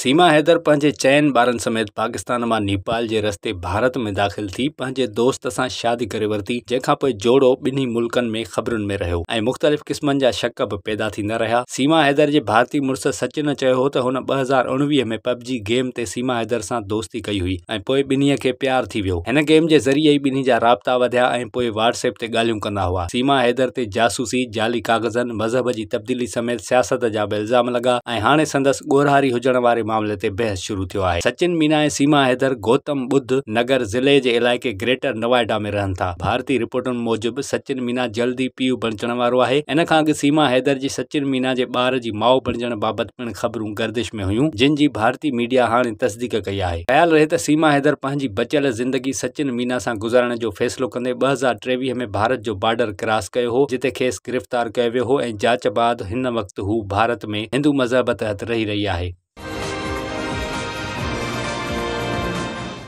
सीमा हैदर पंहिंजे चइनि ॿारनि समेत पाकिस्तान मां नेपाल जे रस्ते भारत में दाख़िल थी पंहिंजे दोस्त सां शादी करे वरिती जंहिंखां पोइ जोड़ो ॿिन्ही मुल्कनि में ख़बरुनि में रहियो ऐं मुख़्तलिफ़ क़िस्मनि जा शक बि पैदा थींदा रहिया सीमा हैदर जे भारतीय मुड़ुस सचिन चयो हो त हुन ॿ हज़ार उणिवीह में पबजी गेम ते सीमा हैदर सां दोस्ती कई हुई ऐं पोइ ॿिन्हीअ खे प्यार थी वियो हिन गेम जे ज़रिए ई ॿिन्ही जा राब्ता वधिया ऐं पोइ व्हाट्सएप ते ॻाल्हियूं कंदा हुआ सीमा हैदर ते जासूसी जाली कागज़नि मज़हब जी तब्दीली समेत सियासत जा बि इल्ज़ाम लॻा ऐं हाणे संदसि ॻोरारी हुजण वारे मामले ते बहस शुरू थो है सचिन मीना सीमा हैदर गौतम बुद्ध नगर ज़िले के इलाके ग्रेटर नोएडा में रहन था भारतीय रिपोर्टुनि मूजिब सचिन मीना ही पीओ बणजण वो है इन खा अग सीमा हैदर की सचिन मीना के बार की माओ बणजण बाबत पिण खबरू गर्दिश में हुई जिन भारतीय मीडिया हाँ तस्दीक कई है ख़्याल रहे सीमा हैदर पाँच बचल ज़िंदगी सचिन मीना से गुज़ारण जो फैसलो कद ॿ हज़ार टेवी में भारत जो बॉर्डर क्रॉस किया हो जिते खेस गिरफ़्तार किया वो हो जांच बाद वक्त हु भारत में हिंदू मज़हब तहत रही रही है